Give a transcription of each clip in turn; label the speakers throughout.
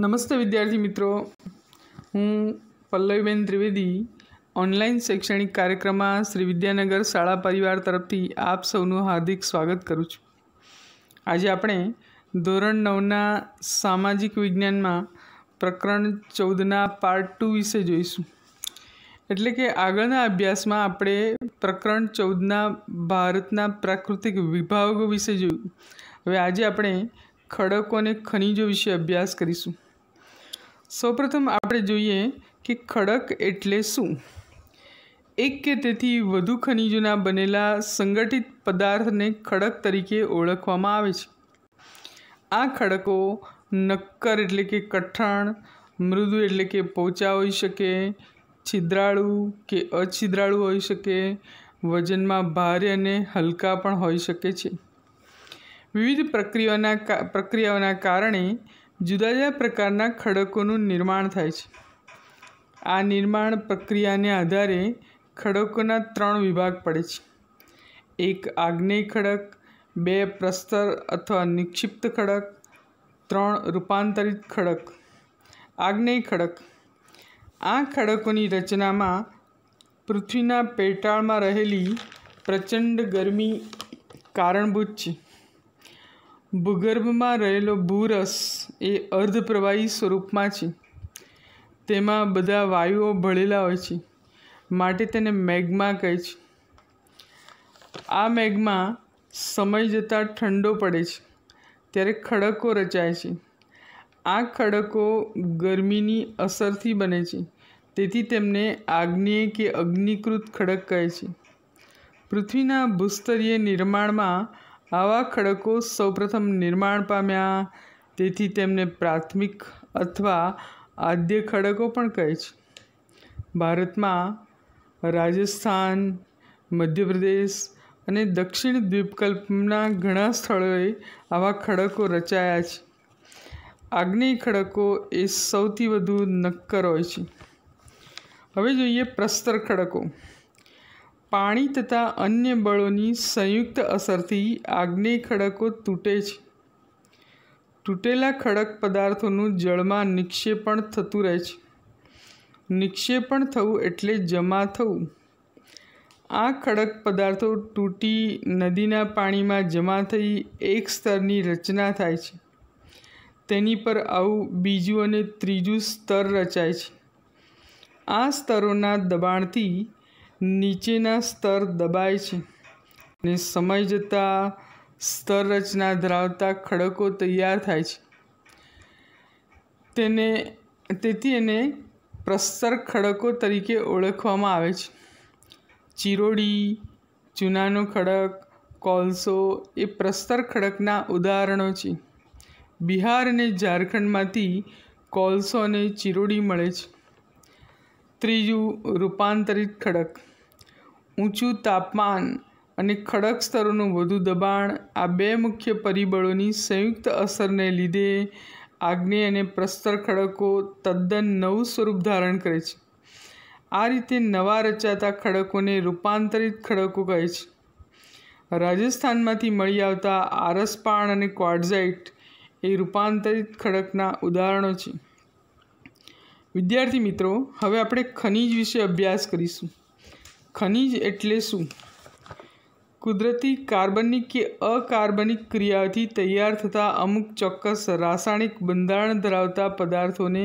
Speaker 1: નમસ્તે વિદ્યાર્થી મિત્રો હું પલ્લવીબેન ત્રિવેદી ઓનલાઈન શૈક્ષણિક કાર્યક્રમમાં શ્રી વિદ્યાનગર શાળા પરિવાર તરફથી આપ સૌનું હાર્દિક સ્વાગત કરું છું આજે આપણે ધોરણ નવના સામાજિક વિજ્ઞાનમાં પ્રકરણ ચૌદના પાર્ટ ટુ વિશે જોઈશું એટલે કે આગળના અભ્યાસમાં આપણે પ્રકરણ ચૌદના ભારતના પ્રાકૃતિક વિભાગો વિશે જોયું હવે આજે આપણે ખડકો અને ખનિજો વિશે અભ્યાસ કરીશું સૌપ્રથમ આપણે જોઈએ કે ખડક એટલે શું એક કે તેથી વધુ ખનિજોના બનેલા સંગઠિત પદાર્થને ખડક તરીકે ઓળખવામાં આવે છે આ ખડકો નક્કર એટલે કે કઠણ મૃદુ એટલે કે પોચા હોઈ શકે છિદ્રાળુ કે અછિદ્રાળુ હોઈ શકે વજનમાં ભારે અને હલકા પણ હોઈ શકે છે વિવિધ પ્રક્રિયાના પ્રક્રિયાઓના કારણે જુદા જુદા પ્રકારના ખડકોનું નિર્માણ થાય છે આ નિર્માણ પ્રક્રિયાને આધારે ખડકોના ત્રણ વિભાગ પડે છે એક આગ્નેય ખડક બે પ્રસ્તર અથવા નિક્ષિપ્ત ખડક ત્રણ રૂપાંતરિત ખડક આગ્નેય ખડક આ ખડકોની રચનામાં પૃથ્વીના પેટાળમાં રહેલી પ્રચંડ ગરમી કારણભૂત છે ભૂગર્ભમાં રહેલો ભૂરસ એ અર્ધપ્રવાહી સ્વરૂપમાં છે તેમાં બધા વાયુઓ ભળેલા હોય છે માટે તેને મેગ્મા કહે છે આ મેગ્મા સમય જતાં ઠંડો પડે છે ત્યારે ખડકો રચાય છે આ ખડકો ગરમીની અસરથી બને છે તેથી તેમને આગ્નેય કે અગ્નિકૃત ખડક કહે છે પૃથ્વીના ભૂસ્તરીય નિર્માણમાં આવા ખડકો સૌપ્રથમ નિર્માણ પામ્યા તેથી તેમને પ્રાથમિક અથવા આદ્ય ખડકો પણ કહે છે ભારતમાં રાજસ્થાન મધ્યપ્રદેશ અને દક્ષિણ દ્વીપકલ્પના ઘણા સ્થળોએ આવા ખડકો રચાયા છે આગ્નેય ખડકો એ સૌથી વધુ નક્કર હોય છે હવે જોઈએ પ્રસ્તર ખડકો પાણી તથા અન્ય બળોની સંયુક્ત અસરથી આગ્નેય ખડકો તૂટે છે તૂટેલા ખડક પદાર્થોનું જળમાં નિક્ષેપણ થતું રહે છે નિક્ષેપણ થવું એટલે જમા થવું આ ખડક પદાર્થો તૂટી નદીના પાણીમાં જમા થઈ એક સ્તરની રચના થાય છે તેની પર આવું બીજું અને ત્રીજું સ્તર રચાય છે આ સ્તરોના દબાણથી નીચેના સ્તર દબાય છે અને સમય જતાં સ્તર રચના ધરાવતા ખડકો તૈયાર થાય છે તેને તેથી એને પ્રસ્તર ખડકો તરીકે ઓળખવામાં આવે છે ચિરોડી ચૂનાનો ખડક કોલસો એ પ્રસ્તર ખડકના ઉદાહરણો છે બિહાર અને ઝારખંડમાંથી કોલસો અને ચિરોડી મળે છે ત્રીજું રૂપાંતરિત ખડક ઊંચું તાપમાન અને ખડક સ્તરોનું વધુ દબાણ આ બે મુખ્ય પરિબળોની સંયુક્ત અસરને લીધે આગ્નેય અને પ્રસ્તર ખડકો તદ્દન નવું સ્વરૂપ ધારણ કરે છે આ રીતે નવા રચાતા ખડકોને રૂપાંતરિત ખડકો કહે છે રાજસ્થાનમાંથી મળી આવતા આરસપાણ અને ક્વાડઝાઇટ એ રૂપાંતરિત ખડકના ઉદાહરણો છે વિદ્યાર્થી મિત્રો હવે આપણે ખનિજ વિશે અભ્યાસ કરીશું ખનિજ એટલે શું કુદરતી કાર્બનિક કે અકાર્બનિક ક્રિયાઓથી તૈયાર થતા અમુક ચોક્કસ રાસાયણિક બંધારણ ધરાવતા પદાર્થોને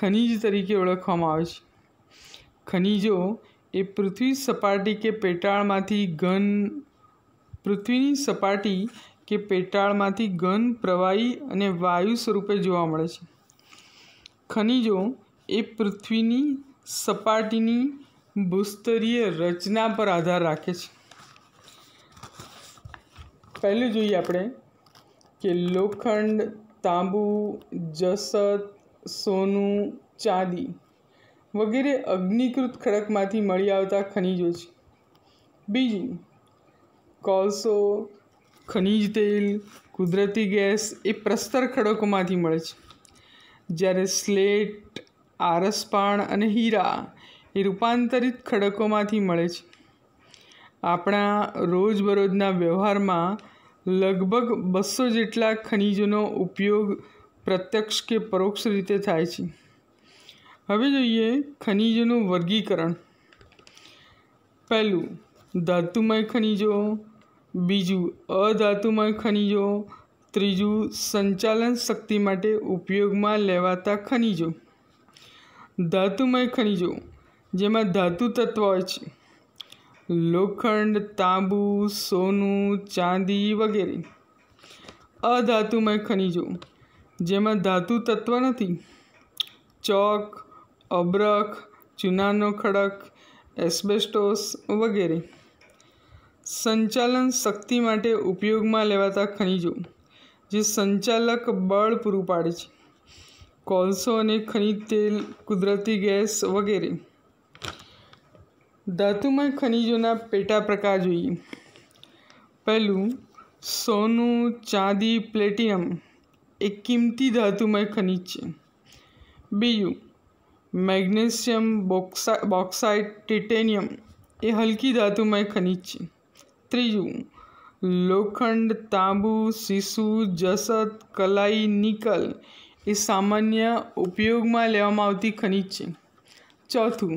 Speaker 1: ખનિજ તરીકે ઓળખવામાં આવે છે ખનિજો એ પૃથ્વી સપાટી કે પેટાળમાંથી ઘન પૃથ્વીની સપાટી કે પેટાળમાંથી ઘન પ્રવાહી અને વાયુ સ્વરૂપે જોવા મળે છે ખનિજો એ પૃથ્વીની સપાટીની ભૂસ્તરીય રચના પર આધાર રાખે છે પહેલું જોઈએ આપણે કે લોખંડ તાંબુ જસત સોનું ચાંદી વગેરે અગ્નિકૃત ખડકમાંથી મળી આવતા ખનિજો છે બીજું કોલસો ખનિજ તેલ કુદરતી ગેસ એ પ્રસ્તર ખડકોમાંથી મળે છે જ્યારે સ્લેટ આરસપાણ અને હીરા એ રૂપાંતરિત ખડકોમાંથી મળે છે આપણા રોજબરોજના વ્યવહારમાં લગભગ બસો જેટલા ખનિજોનો ઉપયોગ પ્રત્યક્ષ કે પરોક્ષ રીતે થાય છે હવે જોઈએ ખનિજોનું વર્ગીકરણ પહેલું ધાતુમય ખનિજો બીજું અધાતુમય ખનિજો ત્રીજું સંચાલન શક્તિ માટે ઉપયોગમાં લેવાતા ખનિજો ધાતુમય ખનિજો જેમાં ધાતુ તત્વ હોય છે લોખંડ તાંબુ સોનું ચાંદી વગેરે અધાતુમય ખનિજો જેમાં ધાતુ તત્વ નથી ચોક અબરખ ચૂનાનો ખડક એસ્બેસ્ટોસ વગેરે સંચાલન શક્તિ માટે ઉપયોગમાં લેવાતા ખનિજો જે સંચાલક બળ પૂરું પાડે છે કોલસો અને ખનિજ તેલ કુદરતી ગેસ વગેરે ધાતુમય ખનિજોના પેટા પ્રકાર જોઈએ પહેલું સોનું ચાંદી પ્લેટિનમ એ કિંમતી ધાતુમય ખનિજ છે બીજું મેગ્નેશિયમ બોક્સા બોક્સાઇટ ટિટેનિયમ એ હલકી ધાતુમય ખનિજ છે ત્રીજું લોખંડ તાંબુ સીસુ જસત કલાઈ નિકલ એ સામાન્ય ઉપયોગમાં લેવામાં આવતી ખનિજ છે ચોથું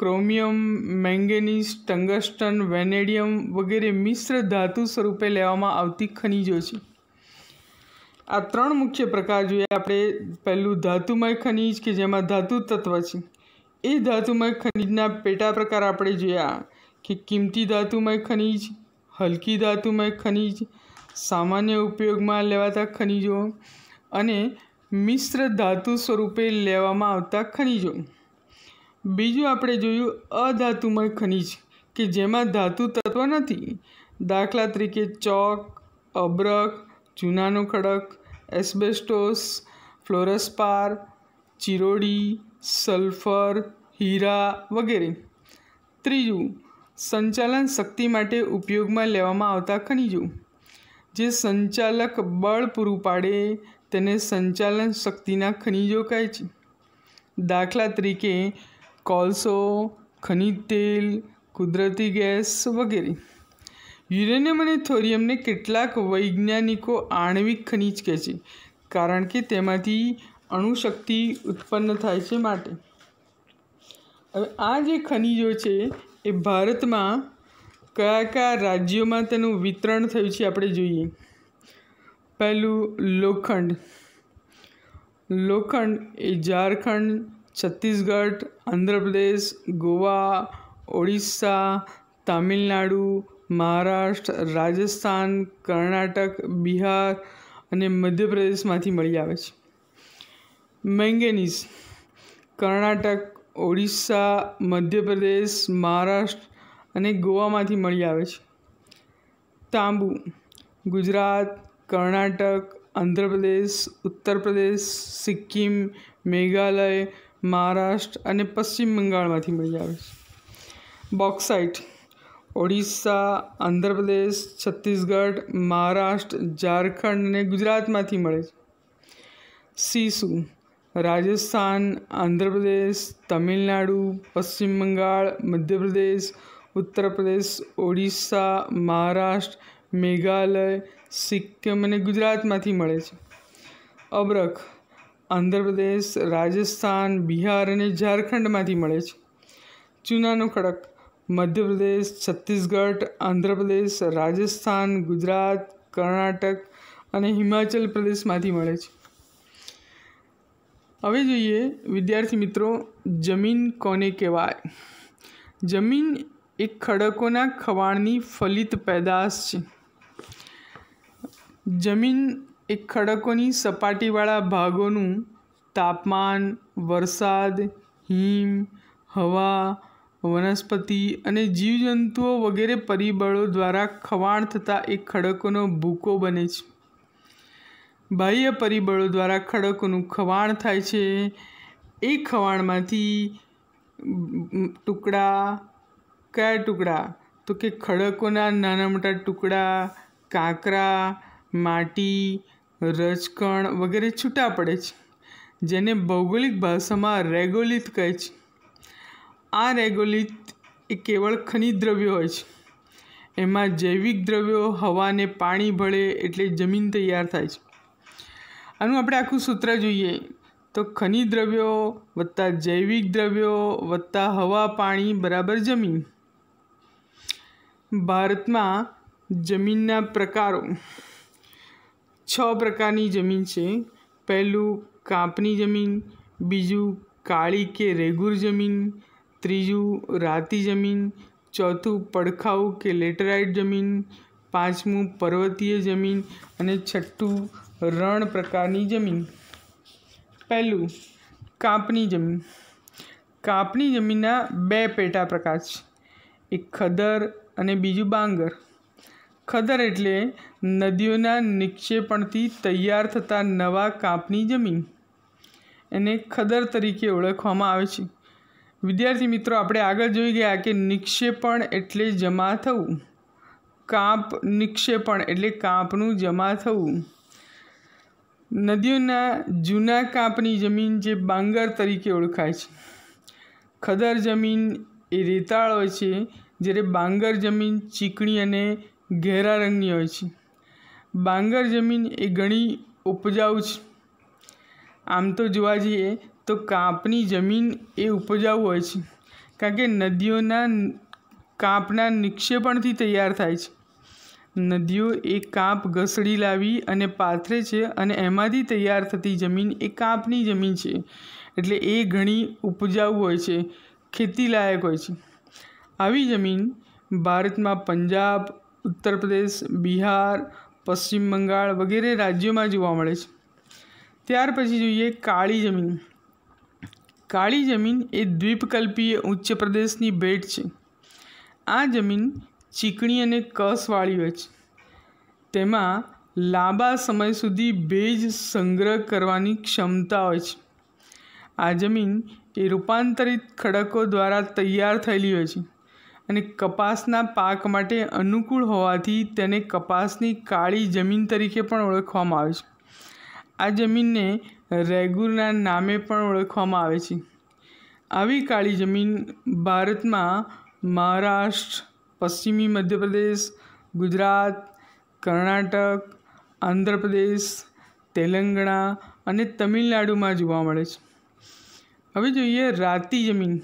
Speaker 1: ક્રોમિયમ મેંગેનીઝ ટંગસ્ટન વેનેડિયમ વગેરે મિશ્ર ધાતુ સ્વરૂપે લેવામાં આવતી ખનિજો છે આ ત્રણ મુખ્ય પ્રકાર જોઈએ આપણે પહેલું ધાતુમય ખનિજ કે જેમાં ધાતુ તત્વ છે એ ધાતુમય ખનિજના પેટા પ્રકાર આપણે જોયા કે કિંમતી ધાતુમય ખનિજ હલકી ધાતુમય ખનિજ સામાન્ય ઉપયોગમાં લેવાતા ખનિજો અને મિશ્ર ધાતુ સ્વરૂપે લેવામાં આવતા ખનિજો બીજું આપણે જોયું અધાતુમય ખનિજ કે જેમાં ધાતુ તત્વ નથી દાખલા તરીકે ચોક અબ્રક જૂનાનો ખડક એસ્બેસ્ટોસ ફ્લોરસ્પાર ચિરોડી સલ્ફર હીરા વગેરે ત્રીજું સંચાલન શક્તિ માટે ઉપયોગમાં લેવામાં આવતા ખનિજો જે સંચાલક બળ પૂરું પાડે તેને સંચાલન શક્તિના ખનિજો કહે છે દાખલા તરીકે કોલસો ખનિજ તેલ કુદરતી ગેસ વગેરે યુરેનિયમ અને થોરિયમને કેટલાક વૈજ્ઞાનિકો આણવિક ખનિજ કહે છે કારણ કે તેમાંથી અણુશક્તિ ઉત્પન્ન થાય છે માટે હવે આ જે ખનિજો છે એ ભારતમાં કયા કયા રાજ્યોમાં તેનું વિતરણ થયું છે આપણે જોઈએ પહેલું લોખંડ લોખંડ એ ઝારખંડ છત્તીસગઢ આંધ્રપ્રદેશ ગોવા ઓડિશા તામિલનાડુ મહારાષ્ટ્ર રાજસ્થાન કર્ણાટક બિહાર અને મધ્યપ્રદેશમાંથી મળી આવે છે મેંગેનીઝ કર્ણાટક ઓડિશા મધ્યપ્રદેશ મહારાષ્ટ્ર અને ગોવામાંથી મળી આવે છે તાંબુ ગુજરાત કર્ણાટક આંધ્રપ્રદેશ ઉત્તરપ્રદેશ સિક્કિમ મેઘાલય મહારાષ્ટ્ર અને પશ્ચિમ બંગાળમાંથી મળી આવે છે બોક્સાઇટ ઓડિશા આંધ્રપ્રદેશ છત્તીસગઢ મહારાષ્ટ્ર ઝારખંડ અને ગુજરાતમાંથી મળે છે સીસુ રાજસ્થાન આંધ્રપ્રદેશ તમિલનાડુ પશ્ચિમ બંગાળ મધ્યપ્રદેશ ઉત્તરપ્રદેશ પ્રદેશ ઓડિશા મહારાષ્ટ્ર મેઘાલય સિક્કિમ અને ગુજરાતમાંથી મળે છે અબરખ આંધ્રપ્રદેશ રાજસ્થાન બિહાર અને ઝારખંડમાંથી મળે છે ચૂનાનો ખડક મધ્યપ્રદેશ છત્તીસગઢ આંધ્રપ્રદેશ રાજસ્થાન ગુજરાત કર્ણાટક અને હિમાચલ પ્રદેશમાંથી મળે છે હવે જોઈએ વિદ્યાર્થી મિત્રો જમીન કોને કહેવાય જમીન એ ખડકોના ખવાણની ફલિત પેદાશ છે જમીન એ ખડકોની સપાટીવાળા ભાગોનું તાપમાન વરસાદ હિમ હવા વનસ્પતિ અને જીવજંતુઓ વગેરે પરિબળો દ્વારા ખવાણ થતાં એ ખડકોનો ભૂકો બને છે બાહ્ય પરિબળો દ્વારા ખડકોનું ખવાણ થાય છે એ ખવાણમાંથી ટુકડા કયા ટુકડા તો કે ખડકોના નાના મોટા ટુકડા કાંકરા માટી રજકણ વગેરે છૂટા પડે છે જેને ભૌગોલિક ભાષામાં રેગોલિત કહે છે આ રેગોલિત એ કેવળ ખનિજ દ્રવ્યો હોય છે એમાં જૈવિક દ્રવ્યો હવાને પાણી ભળે એટલે જમીન તૈયાર થાય છે આનું આપણે આખું સૂત્ર જોઈએ તો ખનિજ દ્રવ્યો વત્તા જૈવિક દ્રવ્યો વત્તા હવા પાણી બરાબર જમીન ભારતમાં જમીનના પ્રકારો છ પ્રકારની જમીન છે પહેલું કાંપની જમીન બીજું કાળી કે રેગુર જમીન ત્રીજું રાતી જમીન ચોથું પડખાઉ કે લેટરાઇટ જમીન પાંચમું પર્વતીય જમીન અને છઠ્ઠું રણ પ્રકારની જમીન પહેલું કાંપની જમીન કાંપની જમીનના બે પેટા પ્રકાર છે એક ખદર અને બીજું બાંગર ખદર એટલે નદીઓના નિક્ષેપણથી તૈયાર થતા નવા કાંપની જમીન એને ખદર તરીકે ઓળખવામાં આવે છે વિદ્યાર્થી મિત્રો આપણે આગળ જોઈ ગયા કે નિક્ષેપણ એટલે જમા થવું કાંપ નિક્ષેપણ એટલે કાંપનું જમા થવું નદીઓના જૂના કાંપની જમીન જે બાંગર તરીકે ઓળખાય છે ખદર જમીન એ રેતાળ હોય છે જ્યારે બાંગર જમીન ચીકણી અને ઘેરા રંગની હોય છે બાંગર જમીન એ ઘણી ઉપજાઉ છે આમ તો જોવા જઈએ તો કાંપની જમીન એ ઉપજાઉ હોય છે કારણ કે નદીઓના કાંપના નિક્ષેપણથી તૈયાર થાય છે નદીઓ એ કાંપ ઘસડી લાવી અને પાથરે છે અને એમાંથી તૈયાર થતી જમીન એ કાંપની જમીન છે એટલે એ ઘણી ઉપજાઉ હોય છે ખેતીલાયક હોય છે આવી જમીન ભારતમાં પંજાબ ઉત્તર પ્રદેશ બિહાર પશ્ચિમ બંગાળ વગેરે રાજ્યોમાં જોવા મળે છે ત્યાર પછી જોઈએ કાળી જમીન કાળી જમીન એ દ્વીપકલ્પીય ઉચ્ચ પ્રદેશની ભેટ છે આ જમીન ચીકણી અને કસવાળી હોય છે તેમાં લાંબા સમય સુધી ભેજ સંગ્રહ કરવાની ક્ષમતા હોય છે આ જમીન એ રૂપાંતરિત ખડકો દ્વારા તૈયાર થયેલી હોય છે અને કપાસના પાક માટે અનુકૂળ હોવાથી તેને કપાસની કાળી જમીન તરીકે પણ ઓળખવામાં આવે છે આ જમીનને રેગુરના નામે પણ ઓળખવામાં આવે છે આવી કાળી જમીન ભારતમાં મહારાષ્ટ્ર પશ્ચિમી મધ્યપ્રદેશ ગુજરાત કર્ણાટક આંધ્રપ્રદેશ તેલંગણા અને તમિલનાડુમાં જોવા મળે છે હવે જોઈએ રાતી જમીન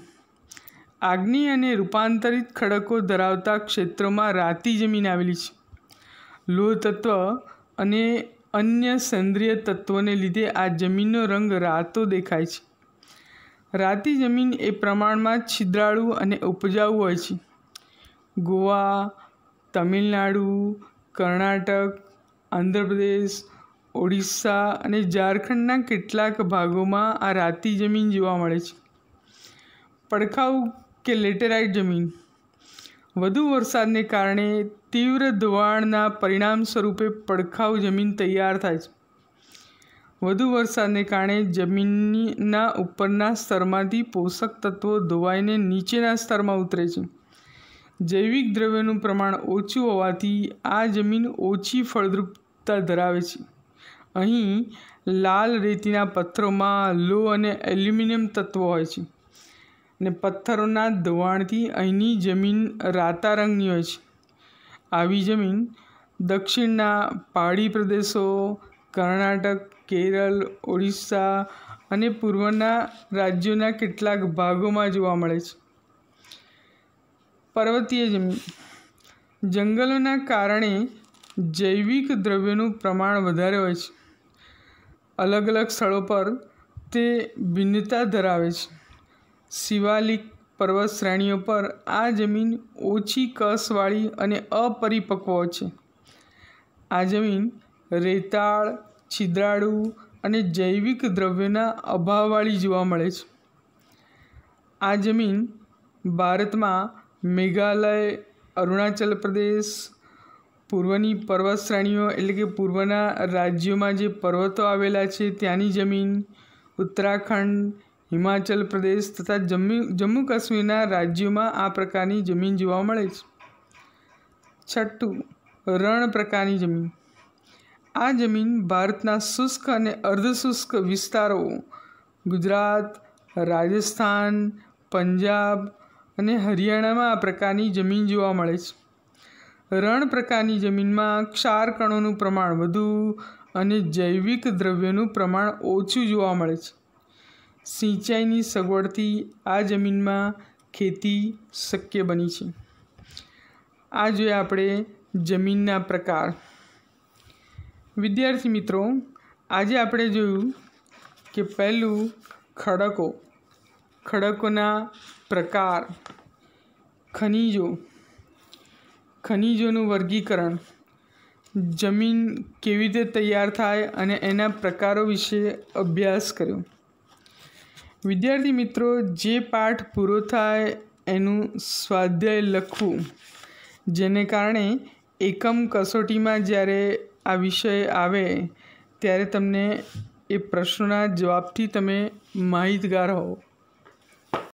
Speaker 1: આગ્નિ અને રૂપાંતરિત ખડકો ધરાવતા ક્ષેત્રોમાં રાતી જમીન આવેલી છે લોહ તત્વ અને અન્ય સેન્દ્રિય તત્વોને લીધે આ જમીનનો રંગ રાતો દેખાય છે રાતી જમીન એ પ્રમાણમાં છિદ્રાળુ અને ઉપજાઉ હોય છે ગોવા તમિલનાડુ કર્ણાટક આંધ્રપ્રદેશ ઓડિશા અને ઝારખંડના કેટલાક ભાગોમાં આ રાતી જમીન જોવા મળે છે પડખાઉ કે લેટેરાઇટ જમીન વધુ વરસાદને કારણે તીવ્ર ધોવાણના પરિણામ સ્વરૂપે પડખાવ જમીન તૈયાર થાય છે વધુ વરસાદને કારણે જમીનના ઉપરના સ્તરમાંથી પોષક તત્વો ધોવાઈને નીચેના સ્તરમાં ઉતરે છે જૈવિક દ્રવ્યનું પ્રમાણ ઓછું હોવાથી આ જમીન ઓછી ફળદ્રુપતા ધરાવે છે અહીં લાલ રેતીના પથ્થરોમાં લો અને એલ્યુમિનિયમ તત્વો હોય છે ને પથ્થરોના ધોવાણથી અહીંની જમીન રાતારંગની હોય છે આવી જમીન દક્ષિણના પહાડી પ્રદેશો કર્ણાટક કેરળ ઓડિશા અને પૂર્વના રાજ્યોના કેટલાક ભાગોમાં જોવા મળે છે પર્વતીય જમીન જંગલોના કારણે જૈવિક દ્રવ્યોનું પ્રમાણ વધારે હોય છે અલગ અલગ સ્થળો પર તે ભિન્નતા ધરાવે છે શિવાલિક પર્વત શ્રેણીઓ પર આ જમીન ઓછી કસવાળી અને અપરિપક્વ છે આ જમીન રેતાળ છિદ્રાળુ અને જૈવિક દ્રવ્યના અભાવવાળી જોવા મળે છે આ જમીન ભારતમાં મેઘાલય અરુણાચલ પ્રદેશ પૂર્વની પર્વત શ્રેણીઓ એટલે કે પૂર્વના રાજ્યોમાં જે પર્વતો આવેલા છે ત્યાંની જમીન ઉત્તરાખંડ હિમાચલ પ્રદેશ તથા જમ્મુ જમ્મુ કાશ્મીરના રાજ્યોમાં આ પ્રકારની જમીન જોવા મળે છે છઠ્ઠું રણ પ્રકારની જમીન આ જમીન ભારતના શુષ્ક અને અર્ધશુષ્ક વિસ્તારો ગુજરાત રાજસ્થાન પંજાબ અને હરિયાણામાં આ પ્રકારની જમીન જોવા મળે છે રણ પ્રકારની જમીનમાં ક્ષાર કણોનું પ્રમાણ વધુ અને જૈવિક દ્રવ્યનું પ્રમાણ ઓછું જોવા મળે છે સિંચાઈની સગવડથી આ જમીનમાં ખેતી શક્ય બની છે આ જોઈએ આપણે જમીનના પ્રકાર વિદ્યાર્થી મિત્રો આજે આપણે જોયું કે પહેલું ખડકો ખડકોના પ્રકાર ખનીજો ખનીજોનું વર્ગીકરણ જમીન કેવી રીતે તૈયાર થાય અને એના પ્રકારો વિશે અભ્યાસ કર્યો વિદ્યાર્થી મિત્રો જે પાઠ પૂરો થાય એનું સ્વાધ્યાય લખવું જેને કારણે એકમ કસોટીમાં જ્યારે આ વિષય આવે ત્યારે તમને એ પ્રશ્નોના જવાબથી તમે માહિતગાર હો